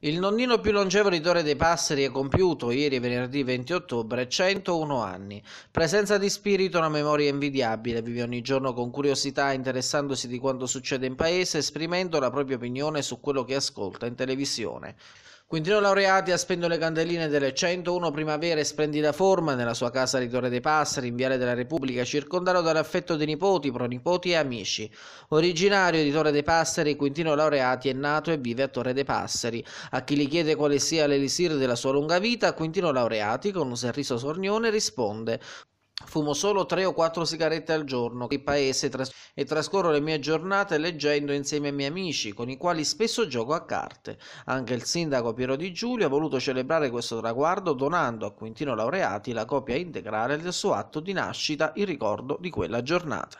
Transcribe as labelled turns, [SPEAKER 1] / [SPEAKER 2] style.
[SPEAKER 1] Il nonnino più longevo di Torre dei Passeri è compiuto, ieri venerdì 20 ottobre, 101 anni. Presenza di spirito, una memoria invidiabile, vive ogni giorno con curiosità interessandosi di quanto succede in paese, esprimendo la propria opinione su quello che ascolta in televisione. Quintino Laureati ha spento le candeline delle 101 primavere splendida forma nella sua casa di Torre dei Passeri, in Viale della Repubblica, circondato dall'affetto di nipoti, pronipoti e amici. Originario di Torre dei Passeri, Quintino Laureati è nato e vive a Torre dei Passeri. A chi gli chiede quale sia l'elisir della sua lunga vita, Quintino Laureati, con un sorriso sornione, risponde Fumo solo tre o quattro sigarette al giorno in paese tras- e trascorro le mie giornate leggendo insieme ai miei amici, con i quali spesso gioco a carte. Anche il sindaco Piero Di Giulio ha voluto celebrare questo traguardo donando a Quintino Laureati la copia integrale del suo atto di nascita in ricordo di quella giornata.